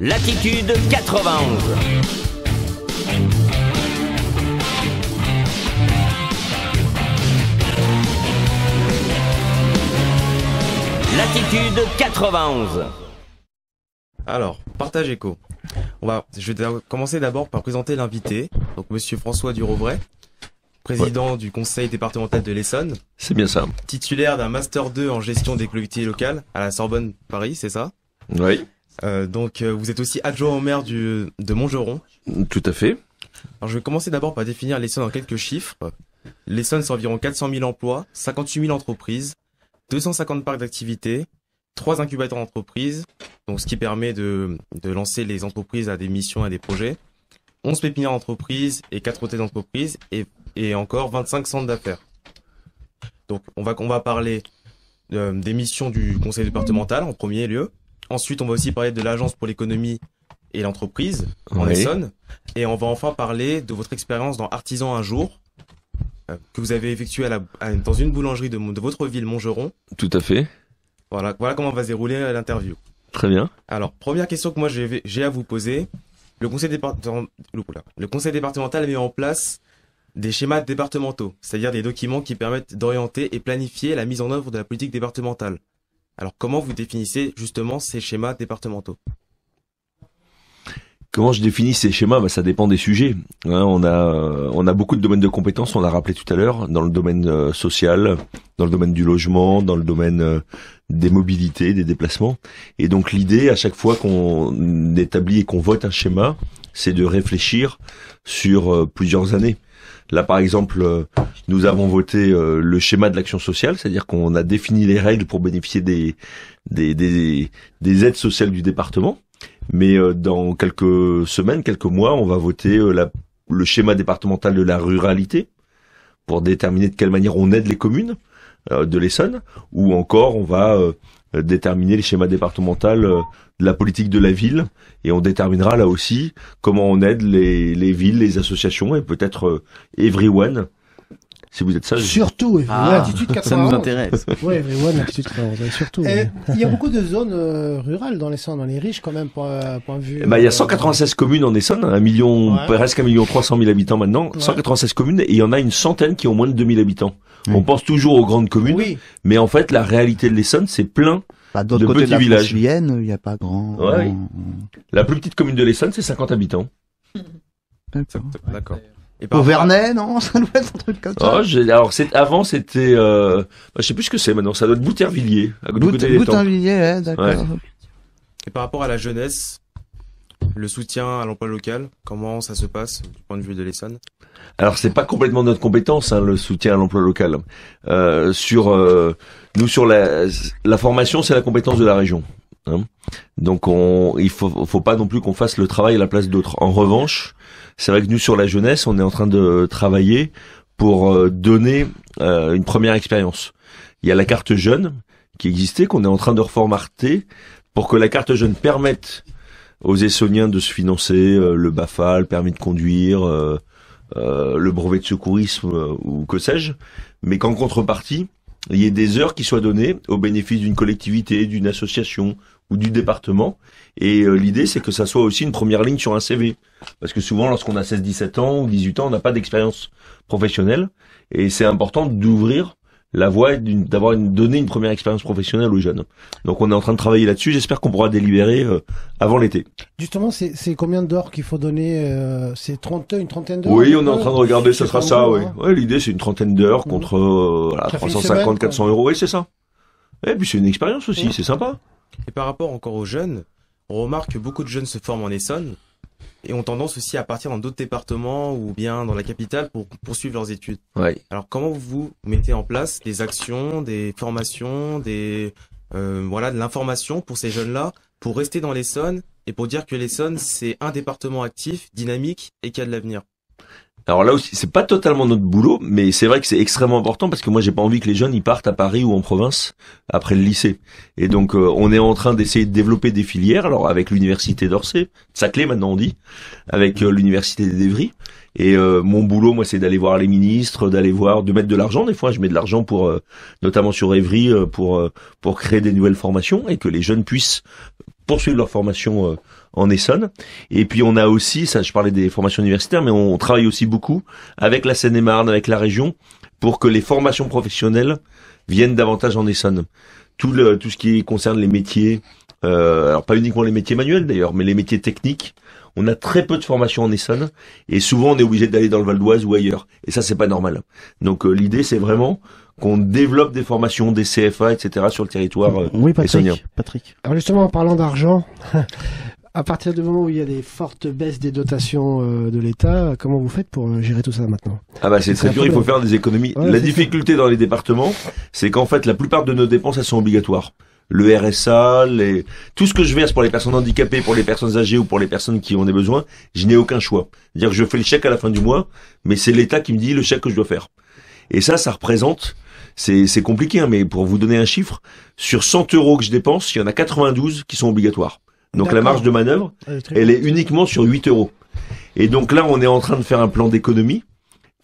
Latitude 91. Latitude 91. Alors, partage écho. On va, je vais commencer d'abord par présenter l'invité, donc Monsieur François Durovray, président du conseil départemental de l'Essonne. C'est bien ça. Titulaire d'un master 2 en gestion des collectivités locales à la Sorbonne Paris, c'est ça Oui. Euh, donc euh, vous êtes aussi adjoint au maire de Montgeron. Tout à fait. Alors je vais commencer d'abord par définir l'Essonne en quelques chiffres. L'Essonne, c'est environ 400 000 emplois, 58 000 entreprises, 250 parcs d'activités, 3 incubateurs d'entreprises, donc ce qui permet de, de lancer les entreprises à des missions, à des projets, 11 pépinières d'entreprises et 4 hôtels d'entreprises et, et encore 25 centres d'affaires. Donc on va, on va parler euh, des missions du conseil départemental en premier lieu, Ensuite, on va aussi parler de l'Agence pour l'économie et l'entreprise en Essonne. Et on va enfin parler de votre expérience dans Artisan un jour euh, que vous avez effectué dans une boulangerie de, votre ville, Montgeron. Tout à fait. Voilà, voilà comment va se dérouler euh, l'interview. Très bien. Alors, première question que moi j'ai à vous poser. Le conseil, départemental, le conseil départemental met en place des schémas départementaux, c'est-à-dire des documents qui permettent d'orienter et planifier la mise en œuvre de la politique départementale. Alors comment vous définissez justement ces schémas départementaux Comment je définis ces schémas ben, Ça dépend des sujets. Hein. on, a, euh, on a beaucoup de domaines de compétences, on l'a rappelé tout à l'heure, dans le domaine euh, social, dans le domaine du logement, dans le domaine euh, des mobilités, des déplacements. Et donc l'idée, à chaque fois qu'on établit et qu'on vote un schéma, c'est de réfléchir sur plusieurs années. Là, par exemple, euh, nous avons voté euh, le schéma de l'action sociale, c'est-à-dire qu'on a défini les règles pour bénéficier des, des, aides sociales du département. Mais euh, dans quelques semaines, quelques mois, on va voter le schéma départemental de la ruralité pour déterminer de quelle manière on aide les communes de l'Essonne, ou encore on va euh, déterminer les schémas départementaux euh, de la politique de la ville et on déterminera là aussi comment on aide les, les villes, les associations et peut-être euh, everyone si vous êtes sage. Surtout, ah, l'attitude 91. Ça nous intéresse. ouais, everyone, l'attitude 91, surtout. Eh, il y a beaucoup de zones euh, rurales dans l'Essonne, dans les riches quand même, point, euh, point de vue. Eh ben, il y a 196 communes en Essonne, un million, presque un million 300 000 habitants maintenant, 196 communes, et il y en a une centaine qui ont moins de 2000 habitants. On pense toujours aux grandes communes, mais en fait, la réalité de l'Essonne, c'est plein bah, de côté petits de la villages. il n'y a pas grand. La plus petite commune de l'Essonne, c'est 50 habitants. D'accord. Au non Ça doit être un truc comme ça. Oh, alors, avant, c'était. Euh... Bah, je sais plus ce que c'est maintenant, ça doit être Boutervilliers. Boutervilliers, d'accord. Et par rapport à la jeunesse, le soutien à l'emploi local, comment ça se passe du point de vue de l'Essonne Alors c'est pas complètement notre compétence hein, le soutien à l'emploi local. Euh, sur euh, nous sur la, la formation, c'est la compétence de la région. Hein. Donc il faut, faut pas non plus qu'on fasse le travail à la place d'autres. En revanche, c'est vrai que nous sur la jeunesse, on est en train de travailler pour euh, donner euh, une première expérience. Il y a la carte jeune qui existait, qu'on est en train de reformater pour que la carte jeune permette aux Essoniens de se financer euh, le BAFA, le permis de conduire, le brevet de secourisme ou que sais-je, mais qu'en contrepartie, il y ait des heures qui soient données au bénéfice d'une collectivité, d'une association ou du département. Et euh, l'idée, c'est que ça soit aussi une première ligne sur un CV. Parce que souvent, lorsqu'on a 16-17 ans ou 18 ans, on n'a pas d'expérience professionnelle. Et c'est important d'ouvrir la voie d'avoir donné une première expérience professionnelle aux jeunes. Donc on est en train de travailler là-dessus. J'espère qu'on pourra délibérer euh, avant l'été. Justement, c'est combien d'heures qu'il faut donner euh, C'est 30, une trentaine d'heures Oui, on est en train de regarder. Ça sera ça. Oui. Hein. L'idée c'est une trentaine d'heures mhm. contre 350, euh, 400 euros. Oui, c'est ça. Et puis c'est une expérience aussi. C'est sympa. Et par rapport encore aux jeunes, on remarque que beaucoup de jeunes se forment en Essonne et ont tendance aussi à partir dans d'autres départements ou bien dans la capitale pour poursuivre leurs études. Alors comment vous mettez en place des actions, des formations, des euh, voilà de l'information pour ces jeunes-là pour rester dans l'Essonne et pour dire que l'Essonne c'est un département actif, dynamique et qui a de l'avenir. Alors là aussi, c'est pas totalement notre boulot, mais c'est vrai que c'est extrêmement important parce que moi j'ai pas envie que les jeunes y partent à Paris ou en province après le lycée. Et donc euh, on est en train d'essayer de développer des filières, alors avec l'université d'Orsay, clé maintenant on dit, avec euh, l'université d'Evry. Et euh, mon boulot, moi, c'est d'aller voir les ministres, d'aller voir, de mettre de l'argent. Des fois, je mets de l'argent pour, notamment sur Evry, pour pour créer des nouvelles formations et que les jeunes puissent poursuivre leur formation euh, en Essonne. Et puis on a aussi, ça je parlais des formations universitaires, mais on, travaille aussi beaucoup avec la Seine-et-Marne, avec la région, pour que les formations professionnelles viennent davantage en Essonne. Tout, tout ce qui concerne les métiers, euh, alors pas uniquement les métiers manuels d'ailleurs, mais les métiers techniques. On a très peu de formations en Essonne et souvent on est obligé d'aller dans le Val d'Oise ou ailleurs. Et ça c'est pas normal. Donc euh, l'idée c'est vraiment qu'on développe des formations, des CFA, etc. sur le territoire euh, oui, Patrick, Patrick. Alors justement, en parlant d'argent, à partir du moment où il y a des fortes baisses des dotations euh, de l'État, comment vous faites pour euh, gérer tout ça maintenant Ah bah c'est très dur, il faut faire des économies. la difficulté dans les départements, c'est qu'en fait la plupart de nos dépenses elles sont obligatoires. Le RSA, les... tout ce que je verse pour les personnes handicapées, pour les personnes âgées ou pour les personnes qui ont des besoins, je n'ai aucun choix. C'est-à-dire que je fais le chèque à la fin du mois, mais c'est l'État qui me dit le chèque que je dois faire. Et ça, ça représente c'est compliqué, hein, mais pour vous donner un chiffre, sur 100 euros que je dépense, il y en a 92 qui sont obligatoires. Donc la marge de manœuvre, elle est uniquement sur 8 euros. Et donc là, on est en train de faire un plan d'économie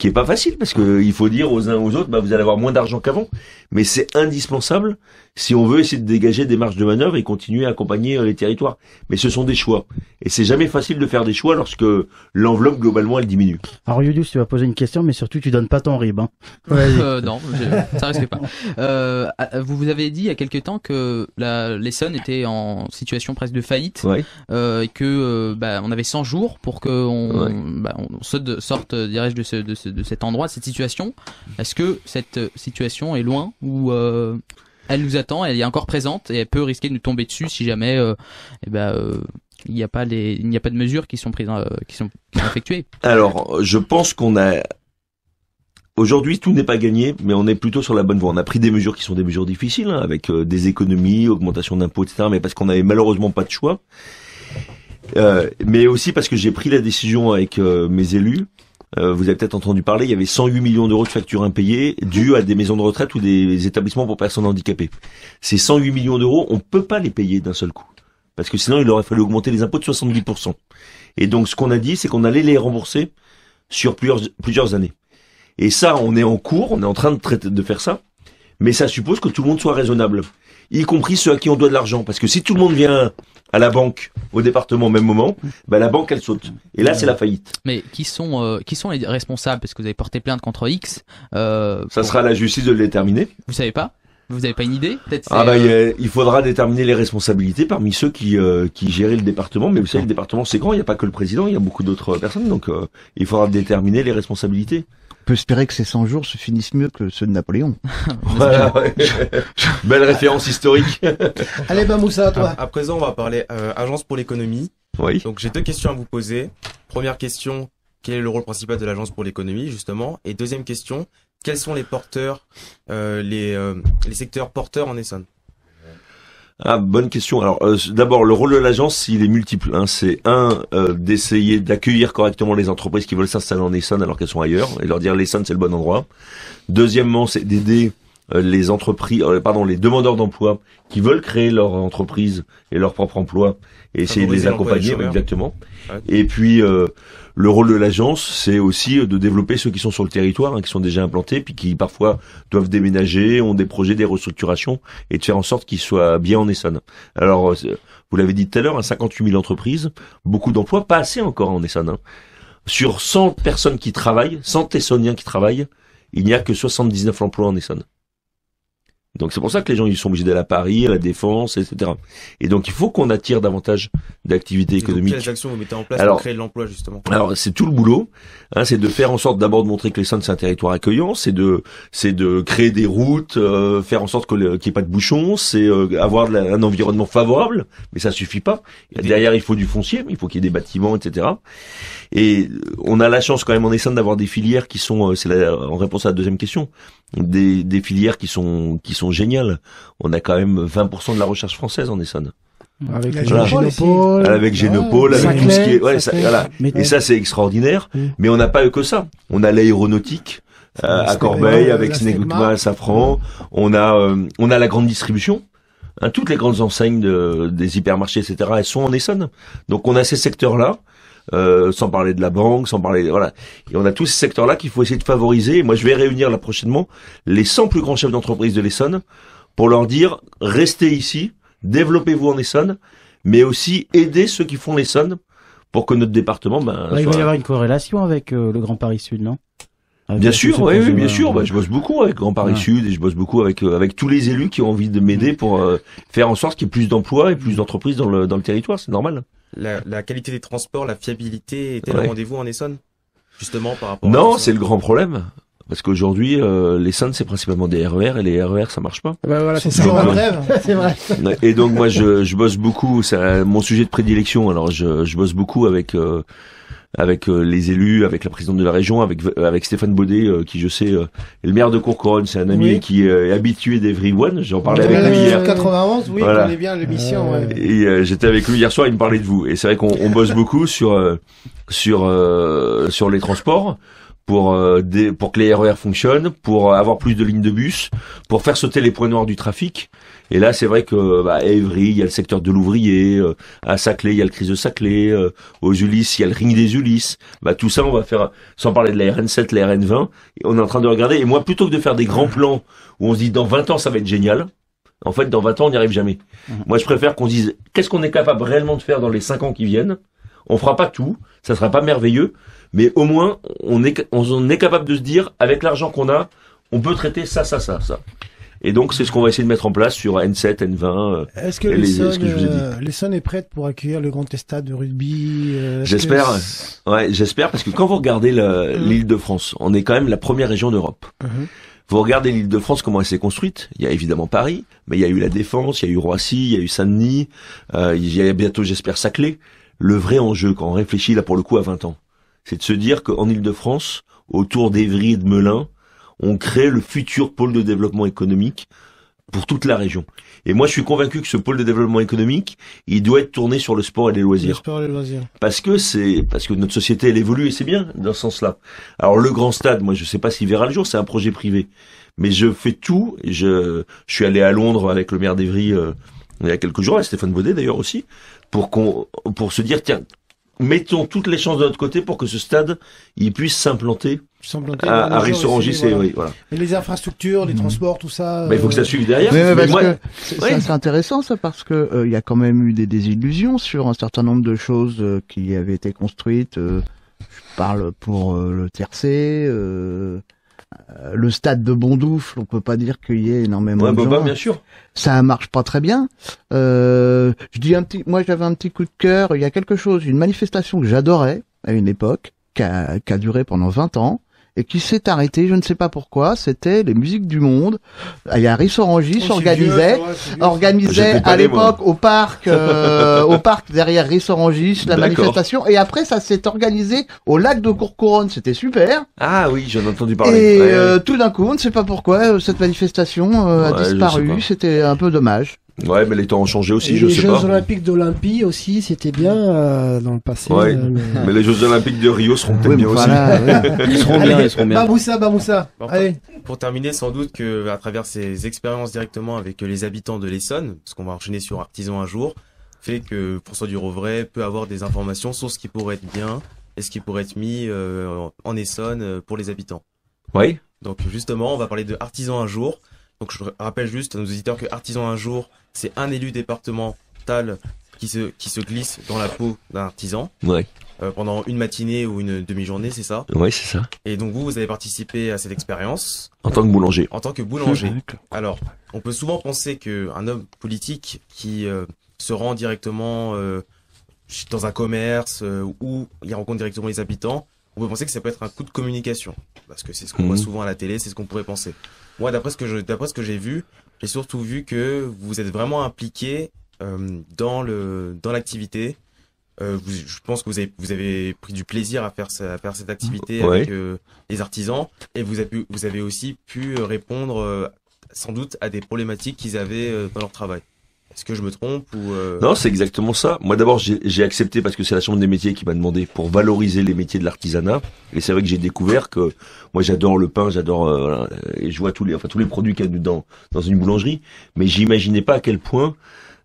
qui est pas facile parce que il faut dire aux uns aux autres, bah vous allez avoir moins d'argent qu'avant, mais c'est indispensable si on veut essayer de dégager des marges de manœuvre et continuer à accompagner euh, les territoires. Mais ce sont des choix et c'est jamais facile de faire des choix lorsque l'enveloppe globalement elle diminue. Alors Yudus tu vas poser une question, mais surtout tu donnes pas ton rib. Hein. Euh, non, ça risque pas. Euh, vous vous avez dit il y a quelques temps que l'Essonne était en situation presque de faillite euh, et que euh, bah, on avait 100 jours pour que bah, on sorte, sorte dirais-je de ce, de ce de cet endroit, de cette situation. Est-ce que cette euh, situation est loin ou euh, elle nous attend, elle est encore présente et elle peut risquer de nous tomber dessus si jamais euh, eh ben, il n'y a pas de mesures qui sont prises, qui sont effectuées. Alors, je pense qu'on a Aujourd'hui, tout n'est pas gagné, mais on est plutôt sur la bonne voie. On a pris des mesures qui sont des mesures difficiles, hein, avec des économies, augmentation d'impôts, etc., mais parce qu'on n'avait malheureusement pas de choix. mais aussi parce que j'ai pris la décision avec mes élus euh, vous avez peut-être entendu parler, il y avait 108 millions d'euros de factures impayées dues à des maisons de retraite ou des établissements pour personnes handicapées. Ces 108 millions d'euros, on ne peut pas les payer d'un seul coup. Parce que sinon, il aurait fallu augmenter les impôts de 70%. Et donc, ce qu'on a dit, c'est qu'on allait les rembourser sur plusieurs, plusieurs années. Et ça, on est en cours, on est en train de, traiter, de faire ça. Mais ça suppose que tout le monde soit raisonnable y compris ceux à qui on doit de l'argent. Parce que si tout le monde vient à la banque au département au même moment, bah, la banque elle saute. Et là, c'est la faillite. Mais qui sont euh, qui sont les responsables Parce que vous avez porté plainte contre X. Euh, Ça sera à la justice de le déterminer. Vous savez pas vous n'avez pas une idée Ah bah, euh, il faudra déterminer les responsabilités parmi ceux qui, euh, qui géraient le département. Mais vous savez, le département c'est grand, il n'y a pas que le président, il y a beaucoup d'autres personnes. Donc euh, il faudra déterminer les responsabilités. On peut espérer que ces 100 jours se finissent mieux que ceux de Napoléon. voilà, Belle référence historique. Allez, bah Moussa, toi. À, présent, on va parler agence pour l'économie. Oui. Donc j'ai deux questions à vous poser. Première question, quel est le rôle principal de l'agence pour l'économie justement Et deuxième question, quels sont les porteurs, euh, euh, les, secteurs porteurs en Essonne ah, bonne question. Alors, euh, d'abord, le rôle de l'agence, il est multiple. Hein. C'est un d'essayer d'accueillir correctement les entreprises qui veulent s'installer en Essonne alors qu'elles sont ailleurs et leur dire l'Essonne c'est le bon endroit. Deuxièmement, c'est d'aider les entreprises, pardon, les demandeurs d'emploi qui veulent créer leur entreprise et leur propre emploi essayer de les accompagner exactement. Et puis euh, le rôle de l'agence, c'est aussi euh, de développer ceux qui sont sur le territoire, hein, qui sont déjà implantés, puis qui parfois doivent déménager, ont des projets, des restructurations, et de faire en sorte qu'ils soient bien en Essonne. Alors, euh, vous l'avez dit tout à l'heure, hein, 58 000 entreprises, beaucoup d'emplois, pas assez encore en Essonne. Hein. Sur 100 personnes qui travaillent, 100 Essoniens qui travaillent, il n'y a que 79 emplois en Essonne. Donc c'est pour ça que les gens ils sont obligés d'aller à Paris, à la défense, etc. Et donc il faut qu'on attire davantage d'activités économiques. Quelles actions vous mettez en place pour créer de l'emploi justement Alors c'est tout le boulot, hein, c'est de faire en sorte d'abord de montrer que les c'est un territoire accueillant, c'est de créer des routes, euh, faire en sorte que qu'il n'y ait pas de bouchons, c'est euh, avoir un environnement favorable, mais ça suffit pas. Derrière il faut du foncier, il faut qu'il y ait des bâtiments, etc. Et on a la chance quand même en Essonne d'avoir des filières qui sont, euh, c'est en réponse à la deuxième question, des, filières qui sont qui sont géniales. On a quand même 20% de la recherche française en Essonne. Avec Génopole, avec Génopole, avec tout ce qui est, Et ça, c'est extraordinaire. Mm. Mais on n'a pas eu que ça. On a l'aéronautique euh, à Corbeil avec à Safran. On a, euh, on a la grande distribution. Hein, toutes les grandes enseignes des hypermarchés, etc., elles sont en Essonne. Donc on a ces secteurs-là euh, sans parler de la banque, sans parler voilà. Et on a tous ces secteurs-là qu'il faut essayer de favoriser. moi, je vais réunir là prochainement les 100 plus grands chefs d'entreprise de l'Essonne pour leur dire restez ici, développez-vous en Essonne, mais aussi aidez ceux qui font l'Essonne pour que notre département. Ben, Il va y avoir une corrélation avec euh, le Grand Paris Sud, non Bien sûr, oui, bien sûr. je bosse beaucoup avec Grand Paris Sud et je bosse beaucoup avec euh, avec tous les élus qui ont envie de m'aider pour faire en sorte qu'il y ait plus d'emplois et plus d'entreprises dans le dans le territoire. C'est normal la, qualité des transports, la fiabilité était elle au rendez-vous en Essonne Justement par rapport Non, c'est le grand problème. Parce qu'aujourd'hui, euh, les Saintes, c'est principalement des RER et les RER, ça marche pas. Bah voilà, c'est toujours un rêve, c'est vrai. Et donc moi, je, je bosse beaucoup. C'est mon sujet de prédilection. Alors je, je bosse beaucoup avec. Euh, avec euh, les élus, avec la présidente de la région, avec avec Stéphane Baudet, qui je sais le maire de Courcouronne, c'est un ami qui est habitué d'Everyone. J'en parlais avec lui hier. 91, oui, on bien l'émission. Et j'étais avec lui hier soir, il me parlait de vous. Et c'est vrai qu'on bosse beaucoup sur sur sur les transports pour euh, pour que les RER e fonctionnent, pour euh, avoir plus de lignes de bus, pour faire sauter les points noirs du trafic. Et là, c'est vrai que bah, à Évry, il y a le secteur de l'ouvrier, euh, à Saclay, il y a le crise de Saclay, aux Ulysses, il y a le ring des Ulysses. Bah tout ça, on va faire sans parler de la RN7, la RN20, on est en train de regarder et moi plutôt que de faire des grands plans où on se dit dans 20 ans ça va être génial, en fait dans 20 ans on n'y arrive jamais. Mmh. Moi, je préfère qu'on dise qu'est-ce qu'on est capable réellement de faire dans les 5 ans qui viennent on fera pas tout, ça sera pas merveilleux, mais au moins on est, on est capable de se dire avec l'argent qu'on a, on peut traiter ça, ça, ça, ça. Et donc, c'est ce qu'on va essayer de mettre en place sur N7, N20. Euh, est-ce que, les, est prête pour accueillir le grand stade de rugby euh, J'espère. Ouais, j'espère parce que quand vous regardez mmh. l'île de France, on est quand même la première région d'Europe. Mmh. Vous regardez l'île de France, comment elle s'est construite. Il y a évidemment Paris, mais il y a eu la Défense, il y a eu Roissy, il y a eu Saint-Denis, euh, il y a bientôt, j'espère, Saclay le vrai enjeu quand on réfléchit là pour le coup à 20 ans. C'est de se dire qu'en Ile-de-France, autour d'Evry et de Melun, on crée le futur pôle de développement économique pour toute la région. Et moi, je suis convaincu que ce pôle de développement économique, il doit être tourné sur le sport et les loisirs. Parce que c'est, parce que notre société, elle évolue et c'est bien dans ce sens-là. Alors, le grand stade, moi, je ne sais pas s'il verra le jour, c'est un projet privé. Mais je fais tout. Je, je suis allé à Londres avec le maire d'Evry, euh, il y a quelques jours, et Stéphane Baudet d'ailleurs aussi, pour qu'on, pour se dire tiens, mettons toutes les chances de notre côté pour que ce stade il puisse s'implanter à, à Rissorangis voilà. oui, voilà. Mais les infrastructures, les mhm. transports, tout ça. Mais bah, il faut que ça euh, suive derrière. Mais, c'est intéressant ça parce que euh, il y a quand même eu des désillusions sur un certain nombre de choses euh, qui avaient été construites. je parle pour le tercé. Euh, le stade de Bondoufle, on peut pas dire qu'il y ait énormément de bah, bah, bien sûr. Ça marche pas très bien. Euh, je dis un petit, moi j'avais un petit coup de cœur. Il y a quelque chose, une manifestation que j'adorais à une époque, qui a, a duré pendant 20 ans, et qui s'est arrêté, je ne sais pas pourquoi, c'était les musiques du monde. Ah, il Orangis a oh, organisait, organisait à l'époque au parc, euh, au parc derrière Riss Orangis, la manifestation, et après ça s'est organisé au lac de Courcouronne, c'était super. Ah oui, j'en ai entendu parler. Et euh, tout d'un coup, on ne sait pas pourquoi, euh, cette manifestation a disparu, c'était un peu dommage. Ouais, mais les temps ont changé aussi, je sais pas. Les Jeux Olympiques d'Olympie aussi, c'était bien euh, dans le passé. Ouais. Euh, mais... les Jeux Olympiques de Rio seront peut-être bien aussi. Ils seront bien, ils seront bien. Baboussa, Baboussa. Allez. Pour, terminer, sans doute que à travers ces expériences directement avec euh, les habitants de l'Essonne, parce qu'on va enchaîner sur Artisan un jour, fait que François Durovray peut avoir des informations sur ce qui pourrait être bien et ce qui pourrait être mis en Essonne pour les habitants. Oui. Donc justement, on va parler de Artisan un jour. Donc je rappelle juste à nos auditeurs que artisan un jour, c'est un élu départemental qui se, qui se glisse dans la peau d'un artisan. Ouais. Euh, pendant une matinée ou une demi-journée, c'est ça Oui, c'est ça. Et donc vous, vous avez participé à cette expérience En tant que boulanger. En tant que boulanger. Alors, on peut souvent penser qu'un homme politique qui euh, se rend directement euh, dans un commerce ou il rencontre directement les habitants, on peut penser que ça peut être un coup de communication, parce que c'est ce qu'on voit mhm. souvent à la télé, c'est ce qu'on pourrait penser. Moi, d'après ce que j'ai vu, j'ai surtout vu que vous êtes vraiment impliqué euh, dans le, dans l'activité. Euh, je pense que vous avez, vous avez pris du plaisir à faire, cette activité avec euh, les artisans, et vous avez, vous avez aussi pu répondre euh, sans doute à des problématiques qu'ils avaient dans leur travail. Est-ce que je me trompe ou euh, Non, c'est exactement ça. Moi d'abord, j'ai accepté parce que c'est la Chambre des métiers qui m'a demandé pour valoriser les métiers de l'artisanat. Et c'est vrai que j'ai découvert que moi j'adore le pain, j'adore euh, et je vois tous les enfin tous les produits qu'il y a dans dans une boulangerie, mais j'imaginais pas à quel point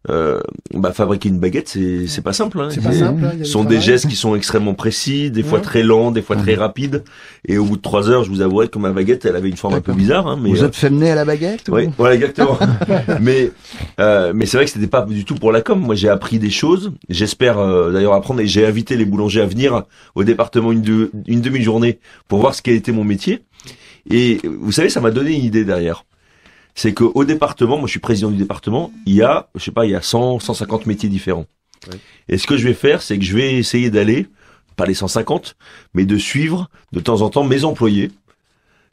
euh, bah, fabriquer une baguette, c'est c'est pas simple. Hein. C'est pas simple. Hein, ce sont des gestes qui sont extrêmement précis, des fois très lents, des fois très rapides. Et au bout de trois heures, je vous avouerai que ma baguette, elle avait une forme un peu bizarre. Hein, vous euh, êtes mener à la baguette Oui, voilà exactement. mais euh, mais c'est vrai que c'était pas du tout pour la com. Moi, j'ai appris des choses. J'espère euh, d'ailleurs apprendre. Et j'ai invité les boulangers à venir au département une, demi-journée pour voir ce qu'était mon métier. Et vous savez, ça m'a donné une idée derrière c'est au département, moi je suis président du département, il y a, je sais pas, il y a 100, 150 métiers différents. Et ce que je vais faire, c'est que je vais essayer d'aller, pas les 150, mais de suivre de temps en temps mes employés,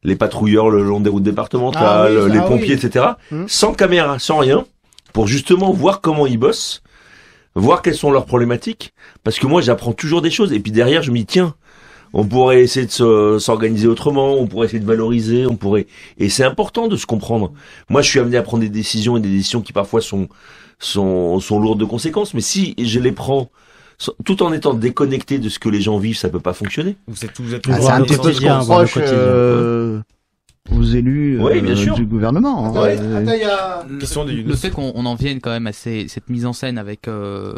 les patrouilleurs le long des routes départementales, ah les ah pompiers, etc., hmm. sans caméra, sans rien, pour justement voir comment ils bossent, voir quelles sont leurs problématiques, parce que moi j'apprends toujours des choses, et puis derrière je me dis, tiens, on pourrait essayer de s'organiser autrement, on pourrait essayer de valoriser, on pourrait. Et c'est important de se comprendre. Moi, je suis amené à prendre des décisions et des décisions qui parfois sont sont, sont lourdes de conséquences. Mais si je les prends tout en étant déconnecté de ce que les gens vivent, ça peut pas fonctionner. Vous êtes, vous êtes ah, un aux élus euh, du gouvernement. Hein. Attends, le, fait qu'on en vienne quand même à cette mise en scène avec euh,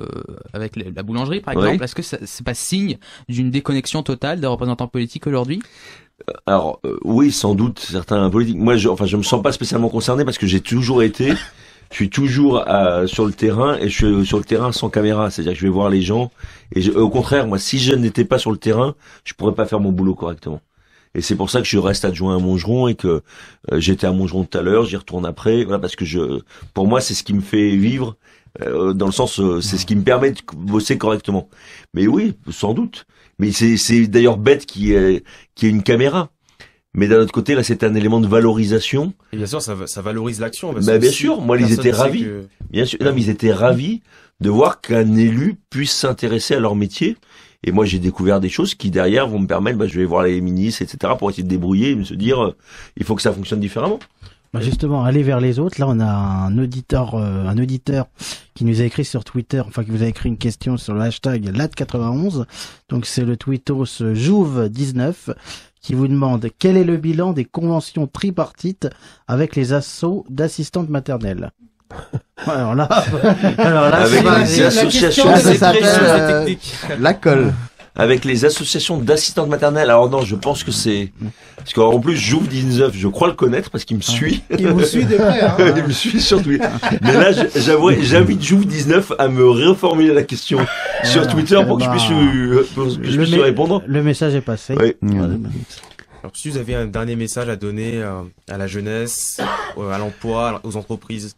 avec la boulangerie par exemple, est-ce que c'est pas signe d'une déconnexion totale des représentants politiques aujourd'hui euh, alors oui, sans doute certains politiques. Moi, je, enfin, je me sens pas spécialement concerné parce que j'ai toujours été, je suis toujours sur le terrain et je suis sur le terrain sans caméra. C'est-à-dire que je vais voir les gens et au contraire, moi, si je n'étais pas sur le terrain, je pourrais pas faire mon boulot correctement. Et c'est pour ça que je reste adjoint à Mongeron et que euh, j'étais à Mongeron tout à l'heure, j'y retourne après. Voilà, parce que je, pour moi, c'est ce qui me fait vivre. Euh, dans le sens, euh, c'est ce qui me permet de bosser correctement. Mais oui, sans doute. Mais c'est d'ailleurs bête qui est qui est une caméra. Mais d'un autre côté, là, c'est un élément de valorisation. bien sûr, ça, ça valorise l'action. Bah, bien sûr, moi, ils étaient ravis. Bien sûr, non, ils étaient ravis de voir qu'un élu puisse s'intéresser à leur métier et moi, j'ai découvert des choses qui derrière vont me permettre, bah, je vais voir les ministres, etc., pour essayer de débrouiller et me se dire, euh, il faut que ça fonctionne différemment. Bah justement, aller vers les autres. Là, on a un auditeur, euh, un auditeur qui nous a écrit sur Twitter, enfin qui vous a écrit une question sur l'hashtag hashtag LAT91. Donc c'est le tweetos Jouve19 qui vous demande quel est le bilan des conventions tripartites avec les assauts d'assistantes maternelles. Alors là, alors avec les ah, euh, la associations colle. Avec les associations d'assistantes maternelles. Alors non, je pense que c'est parce qu'en plus j'ouvre 19, je crois le connaître parce qu'il me suit. Il vous suit Hein, Il me suit sur Twitter. Mais là, j'avoue, j'invite j'ouvre 19 à me reformuler la question ah, sur Twitter pour que, je puisse, euh, répondre. Le message est passé. Alors si vous avez un dernier message à donner euh, à la jeunesse, à l'emploi, aux entreprises.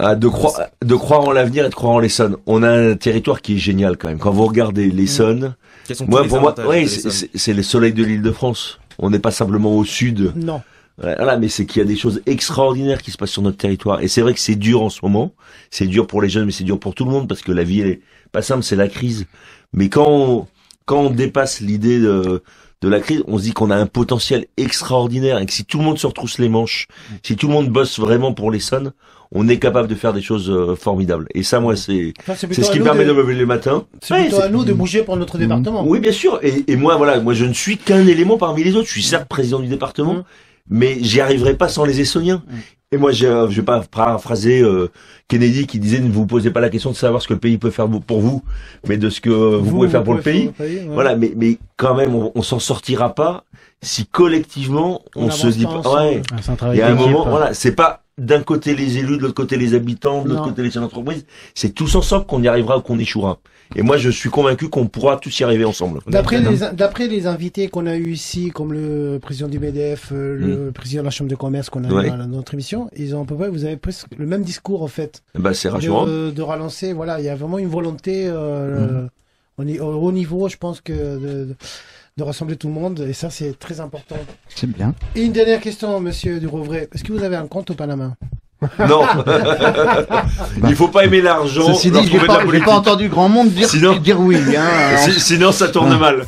Ah, de, ah, croire de croire en l'avenir et de croire en l'Essonne. On a un territoire qui est génial quand même. Quand vous regardez l'Essonne, mm. moi pour moi, oui, c'est le soleil de l'Île-de-France. On n'est pas simplement au sud. Non. Voilà, mais c'est qu'il y a des choses extraordinaires qui se passent sur notre territoire. Et c'est vrai que c'est dur en ce moment. C'est dur pour les jeunes, mais c'est dur pour tout le monde parce que la vie est pas simple, c'est la crise. Mais quand on, quand on dépasse l'idée de, de la crise, on se dit qu'on a un potentiel extraordinaire et que si tout le monde se retrousse les manches, si tout le monde bosse vraiment pour l'Essonne, on est capable de faire des choses euh, formidables. Et ça, moi, mmh. c'est c'est ce qui me permet de, me lever le matin. C'est à nous de bouger pour notre mmh. département. Oui, bien sûr. Et, moi, voilà, moi, je ne suis qu'un élément parmi les autres. Je suis mmh. certes président du département, mais j'y arriverai pas sans les Essoniens. Et moi, je ne vais pas paraphraser euh, Kennedy qui disait ne vous posez pas la question de savoir ce que le pays peut faire pour vous, mais de ce que vous, pouvez faire pour le pays. Voilà, mais, mais quand même, on, on s'en sortira pas si collectivement on, se dit pas. Ouais, ah, il y a un moment, hein. voilà, c'est pas d'un côté les élus, de l'autre côté les habitants, de l'autre côté les entreprises. C'est tous ensemble qu'on y arrivera ou qu'on échouera. Et moi, je suis convaincu qu'on pourra tous y arriver ensemble. D'après les, d'après les invités qu'on a eu ici, comme le président du BDF, euh, le hmm. président de la Chambre de commerce qu'on a eu dans notre émission, ils ont à peu près, vous avez presque le même discours en fait. Bah, c'est rassurant. De, de, relancer, voilà, il y a vraiment une volonté euh, hmm. au niveau, je pense que. de de rassembler tout le monde, et ça, c'est très important. C'est bien. Et une dernière question, monsieur Durovray. Est-ce que vous avez un compte au Panama non, il faut pas aimer l'argent. pas, entendu grand monde dire, oui. Hein. Sinon, ça tourne ah. mal.